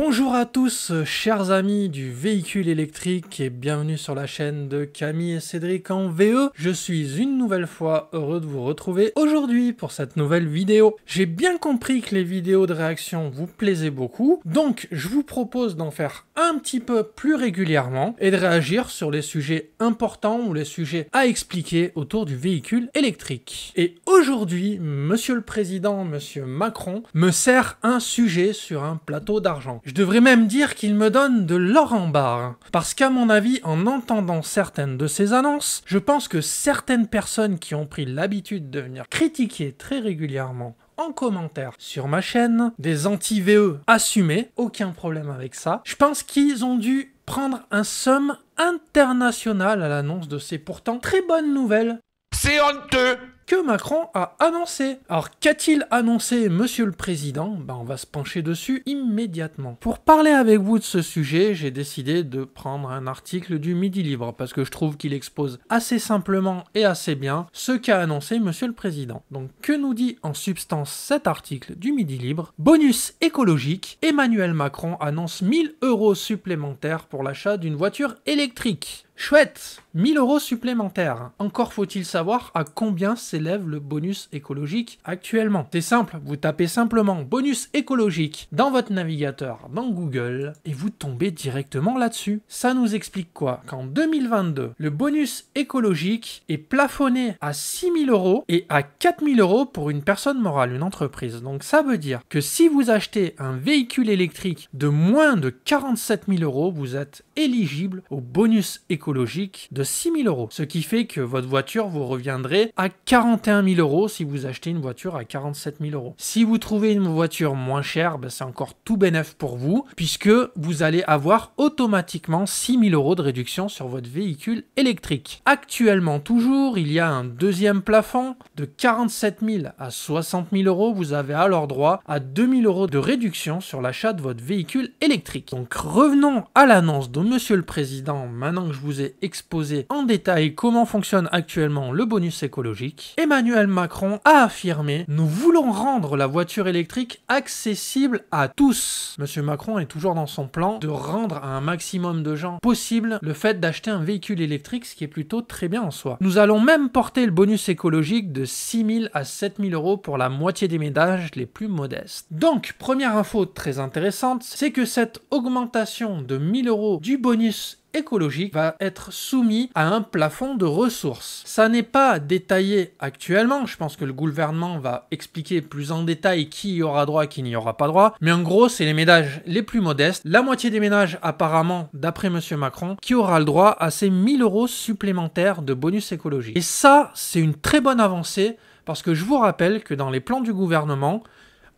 Bonjour à tous, euh, chers amis du véhicule électrique et bienvenue sur la chaîne de Camille et Cédric en VE. Je suis une nouvelle fois heureux de vous retrouver aujourd'hui pour cette nouvelle vidéo. J'ai bien compris que les vidéos de réaction vous plaisaient beaucoup, donc je vous propose d'en faire un petit peu plus régulièrement et de réagir sur les sujets importants ou les sujets à expliquer autour du véhicule électrique. Et aujourd'hui, monsieur le président, monsieur Macron, me sert un sujet sur un plateau d'argent. Je devrais même dire qu'il me donne de l'or en barre. Parce qu'à mon avis, en entendant certaines de ses annonces, je pense que certaines personnes qui ont pris l'habitude de venir critiquer très régulièrement en commentaire sur ma chaîne, des anti-VE assumés, aucun problème avec ça. Je pense qu'ils ont dû prendre un somme international à l'annonce de ces pourtant très bonnes nouvelles. C'est honteux que Macron a annoncé. Alors qu'a-t-il annoncé, monsieur le président ben, On va se pencher dessus immédiatement. Pour parler avec vous de ce sujet, j'ai décidé de prendre un article du Midi Libre parce que je trouve qu'il expose assez simplement et assez bien ce qu'a annoncé monsieur le président. Donc que nous dit en substance cet article du Midi Libre Bonus écologique, Emmanuel Macron annonce 1000 euros supplémentaires pour l'achat d'une voiture électrique. Chouette 1000 euros supplémentaires. Encore faut-il savoir à combien c'est lève le bonus écologique actuellement. C'est simple, vous tapez simplement bonus écologique dans votre navigateur, dans Google, et vous tombez directement là-dessus. Ça nous explique quoi Qu'en 2022, le bonus écologique est plafonné à 6 000 euros et à 4 000 euros pour une personne morale, une entreprise. Donc ça veut dire que si vous achetez un véhicule électrique de moins de 47 000 euros, vous êtes éligible au bonus écologique de 6 000 euros. Ce qui fait que votre voiture vous reviendrait à 40 41 000 euros si vous achetez une voiture à 47 000 euros. Si vous trouvez une voiture moins chère, ben, c'est encore tout bénef pour vous, puisque vous allez avoir automatiquement 6 000 euros de réduction sur votre véhicule électrique. Actuellement toujours, il y a un deuxième plafond de 47 000 à 60 000 euros. Vous avez alors droit à 2 000 euros de réduction sur l'achat de votre véhicule électrique. Donc revenons à l'annonce de Monsieur le Président, maintenant que je vous ai exposé en détail comment fonctionne actuellement le bonus écologique. Emmanuel Macron a affirmé Nous voulons rendre la voiture électrique accessible à tous. Monsieur Macron est toujours dans son plan de rendre à un maximum de gens possible le fait d'acheter un véhicule électrique, ce qui est plutôt très bien en soi. Nous allons même porter le bonus écologique de 6 000 à 7 000 euros pour la moitié des ménages les plus modestes. Donc, première info très intéressante, c'est que cette augmentation de 000 euros du bonus écologique va être soumis à un plafond de ressources. Ça n'est pas détaillé actuellement, je pense que le gouvernement va expliquer plus en détail qui y aura droit, qui n'y aura pas droit, mais en gros c'est les ménages les plus modestes, la moitié des ménages apparemment, d'après M. Macron, qui aura le droit à ces 1000 euros supplémentaires de bonus écologique. Et ça, c'est une très bonne avancée, parce que je vous rappelle que dans les plans du gouvernement,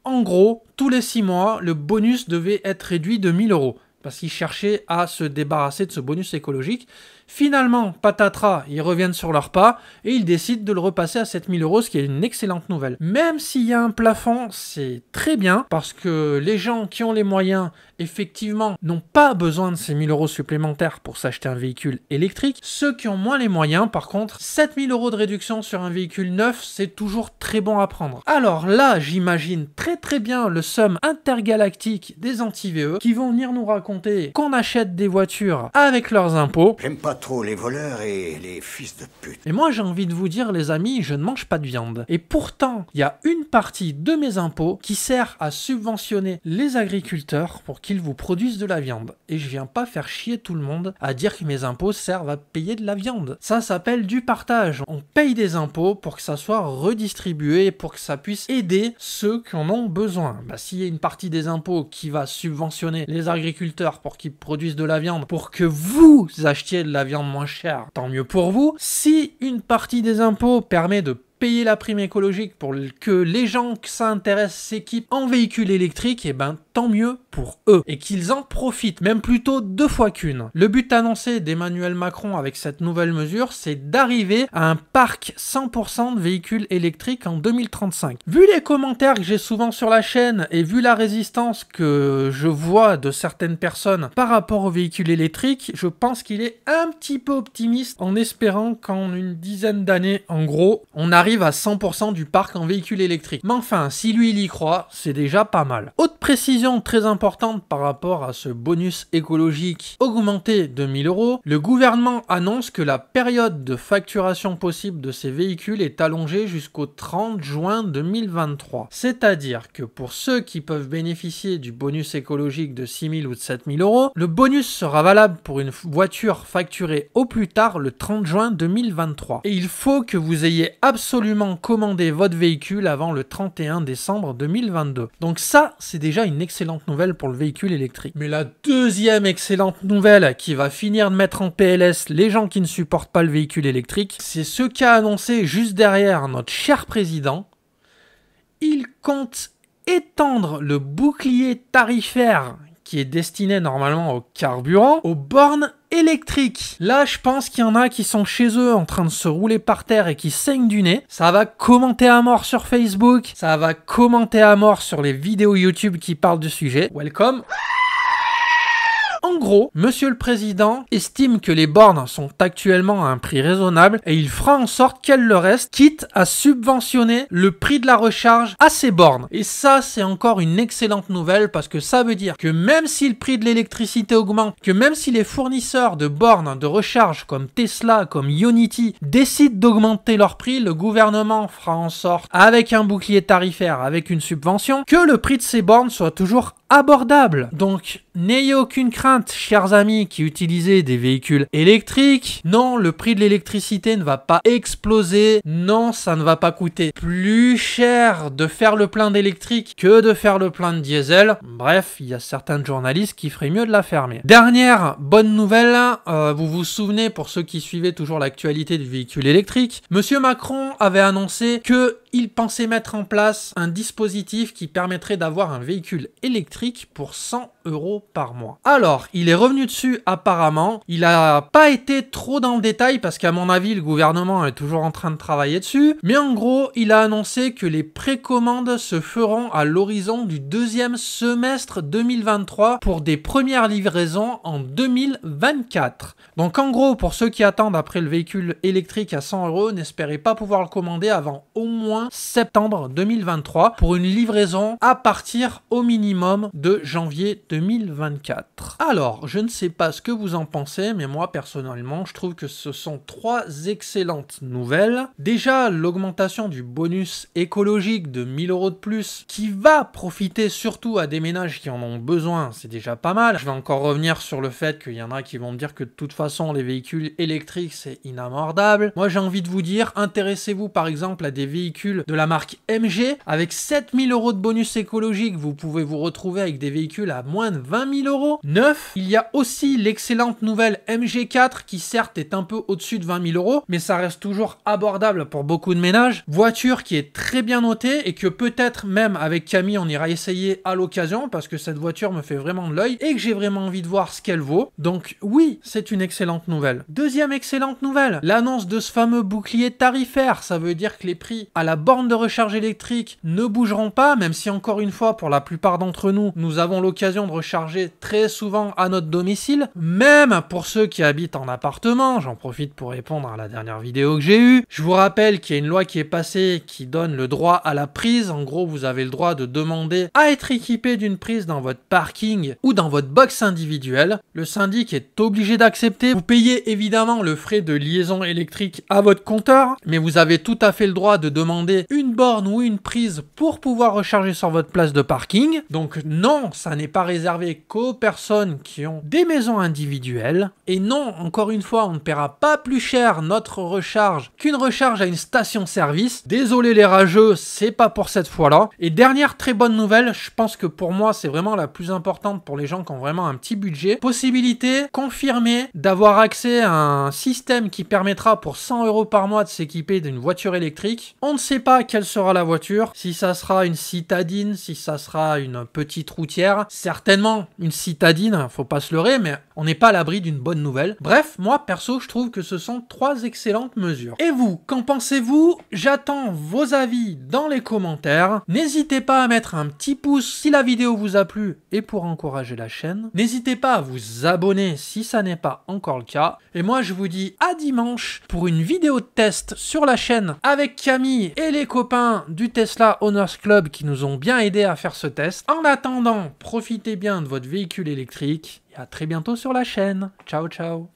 en gros, tous les 6 mois, le bonus devait être réduit de 1000 euros parce qu'ils cherchaient à se débarrasser de ce bonus écologique Finalement, patatras, ils reviennent sur leur pas et ils décident de le repasser à 7000 euros, ce qui est une excellente nouvelle. Même s'il y a un plafond, c'est très bien parce que les gens qui ont les moyens, effectivement, n'ont pas besoin de ces 1000 euros supplémentaires pour s'acheter un véhicule électrique. Ceux qui ont moins les moyens, par contre, 7000 euros de réduction sur un véhicule neuf, c'est toujours très bon à prendre. Alors là, j'imagine très très bien le somme intergalactique des anti-VE qui vont venir nous raconter qu'on achète des voitures avec leurs impôts. J'aime pas trop les voleurs et les fils de pute. Et moi j'ai envie de vous dire les amis, je ne mange pas de viande. Et pourtant, il y a une partie de mes impôts qui sert à subventionner les agriculteurs pour qu'ils vous produisent de la viande. Et je viens pas faire chier tout le monde à dire que mes impôts servent à payer de la viande. Ça s'appelle du partage. On paye des impôts pour que ça soit redistribué, pour que ça puisse aider ceux qui en ont besoin. Bah, S'il y a une partie des impôts qui va subventionner les agriculteurs pour qu'ils produisent de la viande, pour que vous achetiez de la viande, moins cher, tant mieux pour vous. Si une partie des impôts permet de payer la prime écologique pour que les gens ça s'intéressent s'équipent en véhicule électrique, et eh ben tant mieux pour eux et qu'ils en profitent, même plutôt deux fois qu'une. Le but annoncé d'Emmanuel Macron avec cette nouvelle mesure, c'est d'arriver à un parc 100% de véhicules électriques en 2035. Vu les commentaires que j'ai souvent sur la chaîne et vu la résistance que je vois de certaines personnes par rapport aux véhicules électriques, je pense qu'il est un petit peu optimiste en espérant qu'en une dizaine d'années, en gros, on arrive à 100% du parc en véhicules électriques. Mais enfin, si lui il y croit, c'est déjà pas mal. Autre précision très importante par rapport à ce bonus écologique augmenté de 1000 euros, le gouvernement annonce que la période de facturation possible de ces véhicules est allongée jusqu'au 30 juin 2023. C'est-à-dire que pour ceux qui peuvent bénéficier du bonus écologique de 6000 ou de 7000 euros, le bonus sera valable pour une voiture facturée au plus tard le 30 juin 2023. Et il faut que vous ayez absolument commandé votre véhicule avant le 31 décembre 2022. Donc ça, c'est déjà une excellente nouvelle pour le véhicule électrique. Mais la deuxième excellente nouvelle qui va finir de mettre en PLS les gens qui ne supportent pas le véhicule électrique, c'est ce qu'a annoncé juste derrière notre cher président. Il compte étendre le bouclier tarifaire qui est destiné normalement au carburant aux bornes électrique. Là, je pense qu'il y en a qui sont chez eux en train de se rouler par terre et qui saignent du nez. Ça va commenter à mort sur Facebook, ça va commenter à mort sur les vidéos YouTube qui parlent du sujet. Welcome. En gros, Monsieur le Président estime que les bornes sont actuellement à un prix raisonnable et il fera en sorte qu'elles le restent, quitte à subventionner le prix de la recharge à ces bornes. Et ça, c'est encore une excellente nouvelle parce que ça veut dire que même si le prix de l'électricité augmente, que même si les fournisseurs de bornes de recharge comme Tesla, comme Unity décident d'augmenter leur prix, le gouvernement fera en sorte, avec un bouclier tarifaire, avec une subvention, que le prix de ces bornes soit toujours abordable. Donc, N'ayez aucune crainte, chers amis qui utilisez des véhicules électriques. Non, le prix de l'électricité ne va pas exploser. Non, ça ne va pas coûter plus cher de faire le plein d'électrique que de faire le plein de diesel. Bref, il y a certains journalistes qui feraient mieux de la fermer. Dernière bonne nouvelle, euh, vous vous souvenez pour ceux qui suivaient toujours l'actualité du véhicule électrique, Monsieur Macron avait annoncé que il pensait mettre en place un dispositif qui permettrait d'avoir un véhicule électrique pour 100 euros par mois. Alors, il est revenu dessus apparemment. Il n'a pas été trop dans le détail parce qu'à mon avis, le gouvernement est toujours en train de travailler dessus. Mais en gros, il a annoncé que les précommandes se feront à l'horizon du deuxième semestre 2023 pour des premières livraisons en 2024. Donc en gros, pour ceux qui attendent après le véhicule électrique à 100 euros, n'espérez pas pouvoir le commander avant au moins septembre 2023 pour une livraison à partir au minimum de janvier 2024. Alors, je ne sais pas ce que vous en pensez, mais moi personnellement, je trouve que ce sont trois excellentes nouvelles. Déjà, l'augmentation du bonus écologique de 1000 euros de plus qui va profiter surtout à des ménages qui en ont besoin, c'est déjà pas mal. Je vais encore revenir sur le fait qu'il y en a qui vont me dire que de toute façon, les véhicules électriques, c'est inamordable. Moi, j'ai envie de vous dire, intéressez-vous par exemple à des véhicules de la marque MG. Avec 7000 euros de bonus écologique, vous pouvez vous retrouver avec des véhicules à moins de 20 000 euros. Neuf, Il y a aussi l'excellente nouvelle MG4 qui certes est un peu au-dessus de 20 000 euros, mais ça reste toujours abordable pour beaucoup de ménages. Voiture qui est très bien notée et que peut-être même avec Camille on ira essayer à l'occasion parce que cette voiture me fait vraiment de l'œil et que j'ai vraiment envie de voir ce qu'elle vaut. Donc oui, c'est une excellente nouvelle. Deuxième excellente nouvelle, l'annonce de ce fameux bouclier tarifaire. Ça veut dire que les prix à la borne de recharge électrique ne bougeront pas, même si encore une fois, pour la plupart d'entre nous, nous avons l'occasion de recharger très souvent à notre domicile. Même pour ceux qui habitent en appartement, j'en profite pour répondre à la dernière vidéo que j'ai eue. Je vous rappelle qu'il y a une loi qui est passée qui donne le droit à la prise. En gros, vous avez le droit de demander à être équipé d'une prise dans votre parking ou dans votre box individuelle. Le syndic est obligé d'accepter. Vous payez évidemment le frais de liaison électrique à votre compteur, mais vous avez tout à fait le droit de demander une borne ou une prise pour pouvoir recharger sur votre place de parking. Donc non, ça n'est pas réservé qu'aux personnes qui ont des maisons individuelles. Et non, encore une fois, on ne paiera pas plus cher notre recharge qu'une recharge à une station-service. Désolé les rageux, c'est pas pour cette fois-là. Et dernière très bonne nouvelle, je pense que pour moi c'est vraiment la plus importante pour les gens qui ont vraiment un petit budget. Possibilité confirmée d'avoir accès à un système qui permettra pour 100 euros par mois de s'équiper d'une voiture électrique. On ne sait pas quelle sera la voiture, si ça sera une citadine, si ça sera une petite routière, certainement une citadine, faut pas se leurrer, mais on n'est pas à l'abri d'une bonne nouvelle. Bref, moi perso, je trouve que ce sont trois excellentes mesures. Et vous, qu'en pensez-vous J'attends vos avis dans les commentaires. N'hésitez pas à mettre un petit pouce si la vidéo vous a plu et pour encourager la chaîne. N'hésitez pas à vous abonner si ça n'est pas encore le cas. Et moi, je vous dis à dimanche pour une vidéo de test sur la chaîne avec Camille et les copains du Tesla Honors Club qui nous ont bien aidés à faire ce test. En attendant, profitez bien de votre véhicule électrique et à très bientôt sur la chaîne. Ciao ciao